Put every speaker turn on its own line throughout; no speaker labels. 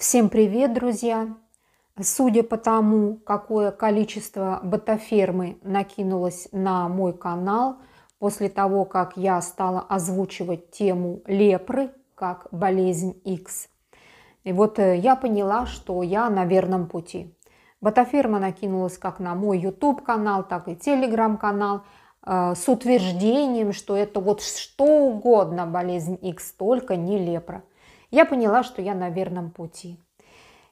Всем привет, друзья! Судя по тому, какое количество ботафермы накинулось на мой канал после того, как я стала озвучивать тему лепры как болезнь X, и вот э, я поняла, что я на верном пути. Ботаферма накинулась как на мой YouTube-канал, так и Telegram-канал э, с утверждением, что это вот что угодно болезнь X, только не лепра я поняла, что я на верном пути.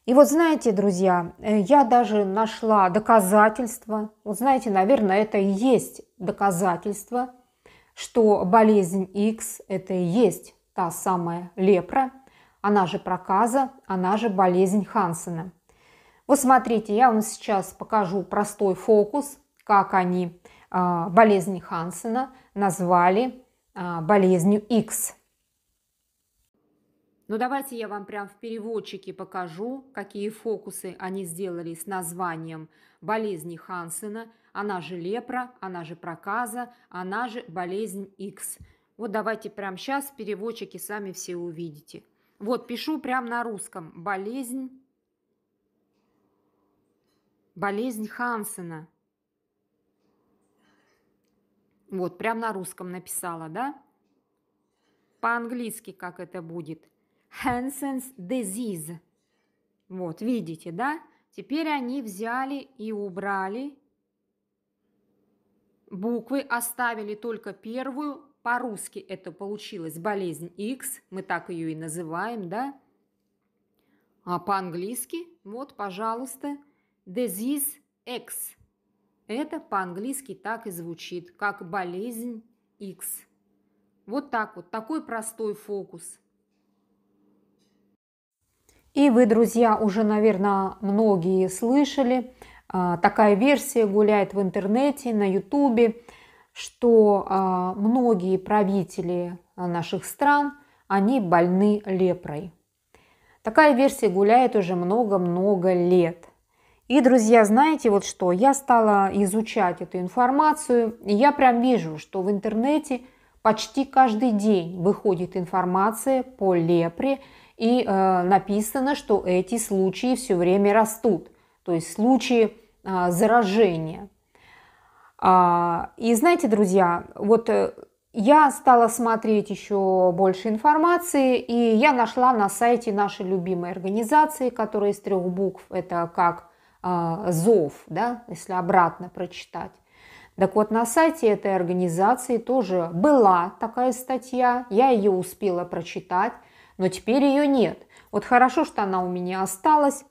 И вот знаете, друзья, э, я даже нашла доказательства. Вот знаете, наверное, это и есть доказательство, что болезнь X – это и есть та самая лепра, она же проказа, она же болезнь Хансена. Вот смотрите, я вам сейчас покажу простой фокус, как они а, болезнь Хансена назвали а, болезнью X – но ну, давайте я вам прям в переводчике покажу, какие фокусы они сделали с названием болезни Хансена, она же лепра, она же проказа, она же болезнь X. Вот давайте прямо сейчас в переводчике сами все увидите. Вот пишу прямо на русском. Болезнь, болезнь Хансена. Вот, прямо на русском написала, да? По-английски как это будет – Hansen's disease. Вот, видите, да? Теперь они взяли и убрали буквы, оставили только первую. По-русски это получилось болезнь X, мы так ее и называем, да? А по-английски, вот, пожалуйста, disease X. Это по-английски так и звучит, как болезнь X. Вот так вот, такой простой фокус – и вы, друзья, уже, наверное, многие слышали, а, такая версия гуляет в интернете, на ютубе, что а, многие правители наших стран, они больны лепрой. Такая версия гуляет уже много-много лет. И, друзья, знаете, вот что, я стала изучать эту информацию, и я прям вижу, что в интернете почти каждый день выходит информация по лепре, и э, написано, что эти случаи все время растут, то есть случаи э, заражения. А, и знаете, друзья, вот э, я стала смотреть еще больше информации, и я нашла на сайте нашей любимой организации, которая из трех букв, это как э, ЗОВ, да, если обратно прочитать. Так вот, на сайте этой организации тоже была такая статья, я ее успела прочитать, но теперь ее нет. Вот хорошо, что она у меня осталась.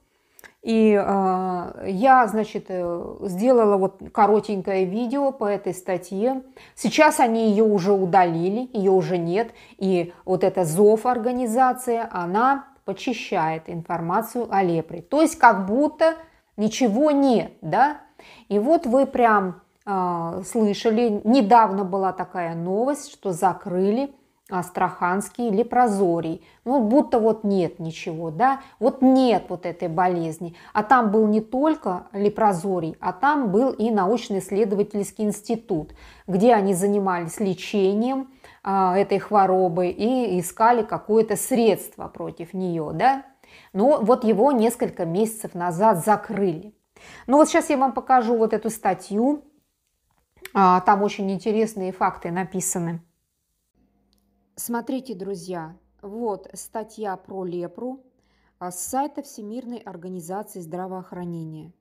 И э, я, значит, э, сделала вот коротенькое видео по этой статье. Сейчас они ее уже удалили, ее уже нет. И вот эта ЗОВ организация, она почищает информацию о лепре. То есть как будто ничего нет, да? И вот вы прям э, слышали, недавно была такая новость, что закрыли астраханский или прозорий. Ну, будто вот нет ничего, да, вот нет вот этой болезни. А там был не только лепрозорий, а там был и научно-исследовательский институт, где они занимались лечением а, этой хворобы и искали какое-то средство против нее, да. Но вот его несколько месяцев назад закрыли. Ну вот сейчас я вам покажу вот эту статью, а, там очень интересные факты написаны. Смотрите, друзья, вот статья про лепру а, с сайта Всемирной организации здравоохранения.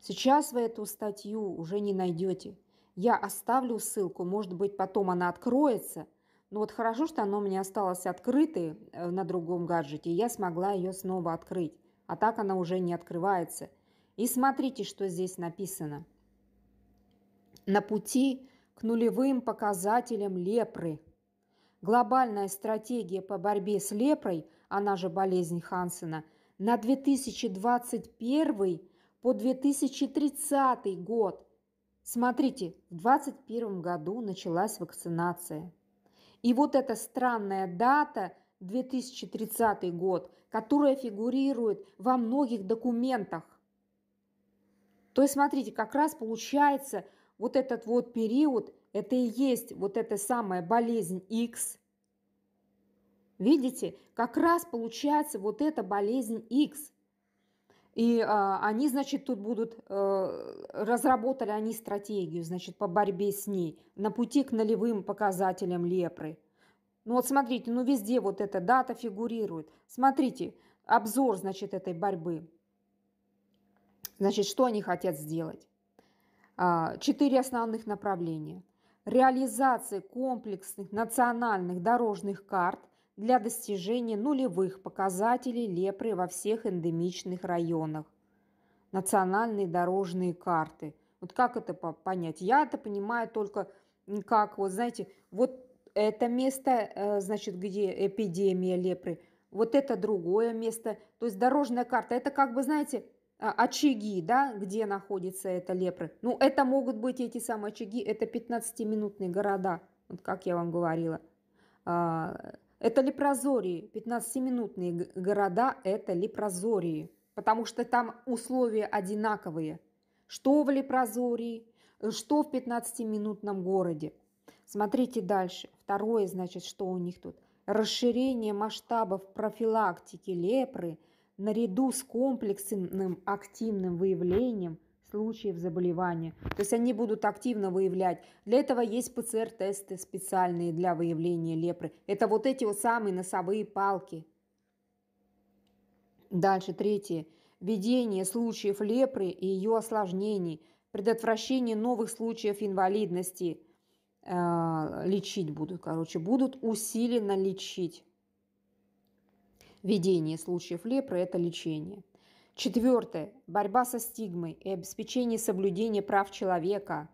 Сейчас вы эту статью уже не найдете. Я оставлю ссылку, может быть, потом она откроется. Но вот хорошо, что она у меня осталась открытой э, на другом гаджете, и я смогла ее снова открыть. А так она уже не открывается. И смотрите, что здесь написано. На пути к нулевым показателям лепры – глобальная стратегия по борьбе с лепрой, она же болезнь Хансена, на 2021 по 2030 год. Смотрите, в 2021 году началась вакцинация. И вот эта странная дата 2030 год, которая фигурирует во многих документах. То есть, смотрите, как раз получается – вот этот вот период, это и есть вот эта самая болезнь X. Видите, как раз получается вот эта болезнь X. И э, они, значит, тут будут, э, разработали они стратегию, значит, по борьбе с ней на пути к нулевым показателям лепры. Ну вот смотрите, ну везде вот эта дата фигурирует. Смотрите, обзор, значит, этой борьбы. Значит, что они хотят сделать? А, четыре основных направления. Реализация комплексных национальных дорожных карт для достижения нулевых показателей лепры во всех эндемичных районах. Национальные дорожные карты. Вот как это понять? Я это понимаю только как, вот знаете, вот это место, э, значит, где эпидемия лепры, вот это другое место. То есть дорожная карта, это как бы, знаете, а, очаги, да, где находится эта лепры. Ну, это могут быть эти самые очаги, это 15-минутные города, вот как я вам говорила. А, это лепрозории, 15-минутные города – это лепрозории, потому что там условия одинаковые. Что в лепрозории, что в 15-минутном городе. Смотрите дальше. Второе, значит, что у них тут. Расширение масштабов профилактики лепры – наряду с комплексным активным выявлением случаев заболевания. То есть они будут активно выявлять. Для этого есть ПЦР-тесты специальные для выявления лепры. Это вот эти вот самые носовые палки. Дальше третье. Ведение случаев лепры и ее осложнений. Предотвращение новых случаев инвалидности. Э лечить будут, короче, будут усиленно лечить ведение случаев лепры – это лечение. Четвертое. Борьба со стигмой и обеспечение соблюдения прав человека.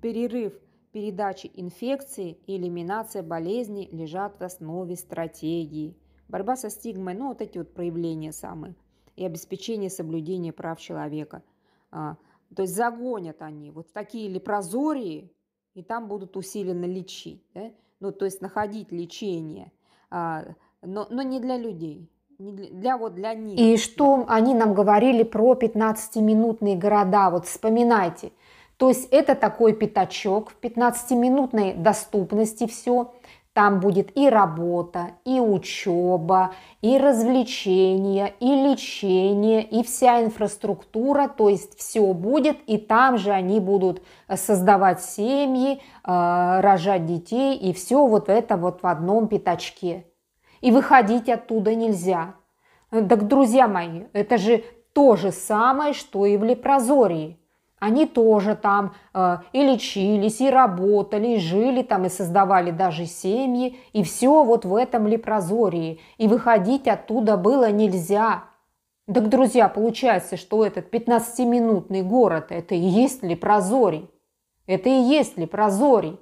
Перерыв передачи инфекции и элиминация болезни лежат в основе стратегии. Борьба со стигмой, ну вот эти вот проявления самые, и обеспечение соблюдения прав человека. А, то есть загонят они вот в такие лепрозории, и там будут усиленно лечить. Да? Ну, то есть находить лечение. А, но, но не для людей. Не для, для, вот, для них. И что они нам говорили про 15-минутные города, вот вспоминайте. То есть это такой пятачок в 15-минутной доступности все. Там будет и работа, и учеба, и развлечения, и лечение, и вся инфраструктура. То есть все будет, и там же они будут э, создавать семьи, э, рожать детей, и все вот это вот в одном пятачке и выходить оттуда нельзя. Так, друзья мои, это же то же самое, что и в Лепрозории. Они тоже там э, и лечились, и работали, и жили там, и создавали даже семьи, и все вот в этом Лепрозории. И выходить оттуда было нельзя. Так, друзья, получается, что этот 15-минутный город – это и есть Лепрозорий. Это и есть Лепрозорий.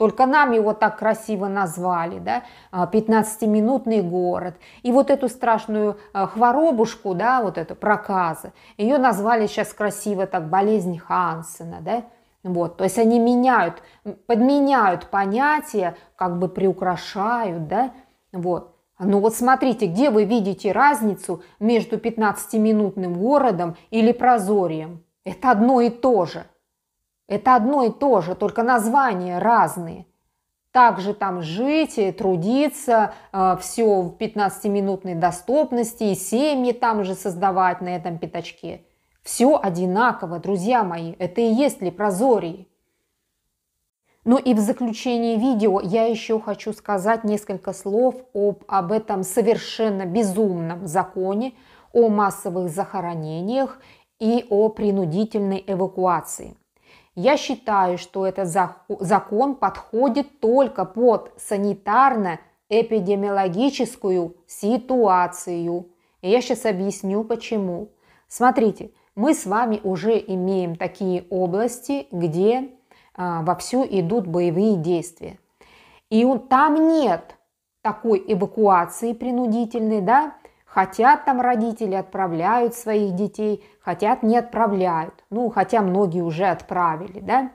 Только нам его так красиво назвали, да, 15-минутный а, город. И вот эту страшную а, хворобушку, да, вот эту проказы, ее назвали сейчас красиво так болезнь Хансена, да, вот, то есть они меняют, подменяют понятия, как бы приукрашают, да, вот. Ну вот смотрите, где вы видите разницу между 15-минутным городом или прозорием? Это одно и то же. Это одно и то же, только названия разные. Также там жить, трудиться, э, все в 15-минутной доступности, и семьи там же создавать на этом пятачке. Все одинаково, друзья мои, это и есть ли лепрозорий. Ну и в заключение видео я еще хочу сказать несколько слов об, об этом совершенно безумном законе, о массовых захоронениях и о принудительной эвакуации. Я считаю, что этот закон подходит только под санитарно-эпидемиологическую ситуацию. И я сейчас объясню почему. Смотрите, мы с вами уже имеем такие области, где а, вовсю идут боевые действия. И он, там нет такой эвакуации принудительной, да, Хотят там родители, отправляют своих детей, хотят, не отправляют. Ну, хотя многие уже отправили, да.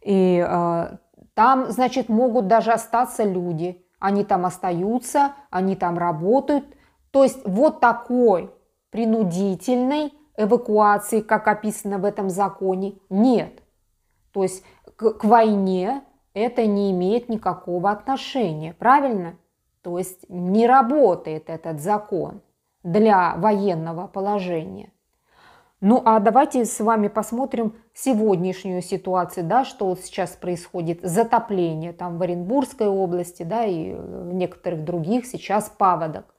И э, там, значит, могут даже остаться люди. Они там остаются, они там работают. То есть вот такой принудительной эвакуации, как описано в этом законе, нет. То есть к, к войне это не имеет никакого отношения, правильно? То есть не работает этот закон для военного положения. Ну а давайте с вами посмотрим сегодняшнюю ситуацию, да, что вот сейчас происходит, затопление там в Оренбургской области, да, и э, в некоторых других сейчас паводок.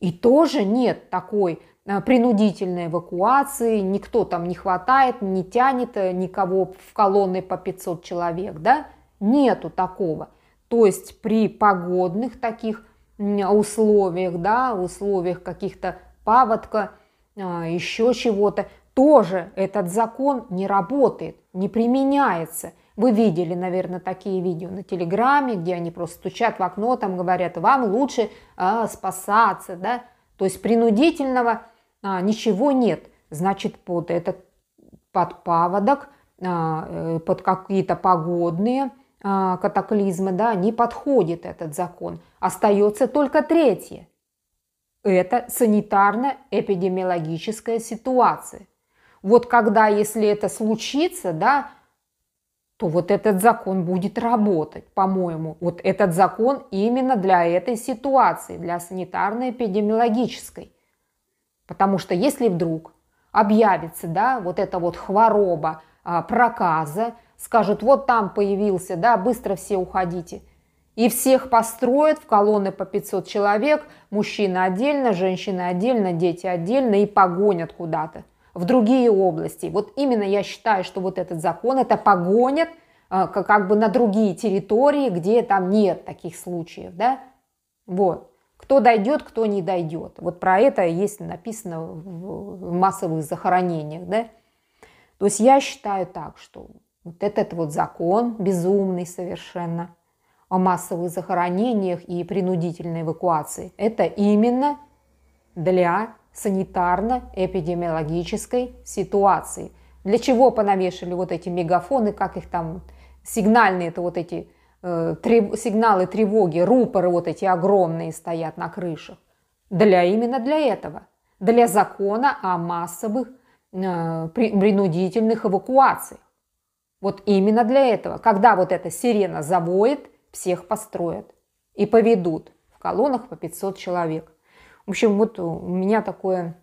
И тоже нет такой э, принудительной эвакуации, никто там не хватает, не тянет э, никого в колонны по 500 человек, да, нету такого – то есть при погодных таких условиях, да, условиях каких-то паводка, а, еще чего-то, тоже этот закон не работает, не применяется. Вы видели, наверное, такие видео на Телеграме, где они просто стучат в окно, там говорят, вам лучше а, спасаться, да. То есть принудительного а, ничего нет. Значит, под этот под паводок, а, э, под какие-то погодные а, катаклизмы, да, не подходит этот закон. Остается только третье. Это санитарно-эпидемиологическая ситуация. Вот когда, если это случится, да, то вот этот закон будет работать, по-моему. Вот этот закон именно для этой ситуации, для санитарно-эпидемиологической. Потому что если вдруг объявится, да, вот эта вот хвороба, а, проказа, скажут, вот там появился, да, быстро все уходите. И всех построят в колонны по 500 человек, мужчины отдельно, женщины отдельно, дети отдельно и погонят куда-то в другие области. Вот именно я считаю, что вот этот закон, это погонят э, как бы на другие территории, где там нет таких случаев, да? Вот. Кто дойдет, кто не дойдет. Вот про это есть написано в массовых захоронениях, да? То есть я считаю так, что вот этот вот закон, безумный совершенно, о массовых захоронениях и принудительной эвакуации, это именно для санитарно-эпидемиологической ситуации. Для чего понавешали вот эти мегафоны, как их там, сигнальные это вот эти э, сигналы тревоги, рупоры вот эти огромные стоят на крышах. Для именно для этого. Для закона о массовых э, принудительных эвакуациях. Вот именно для этого. Когда вот эта сирена завоет, всех построят и поведут в колоннах по 500 человек. В общем, вот у меня такое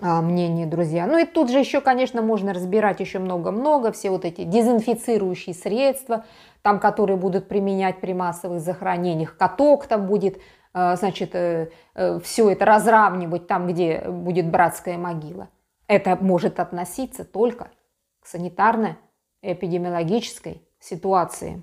а, мнение, друзья. Ну и тут же еще, конечно, можно разбирать еще много-много, все вот эти дезинфицирующие средства, там, которые будут применять при массовых захоронениях, каток там будет, а, значит, э, э, все это разравнивать там, где будет братская могила. Это может относиться только к санитарно эпидемиологической ситуации.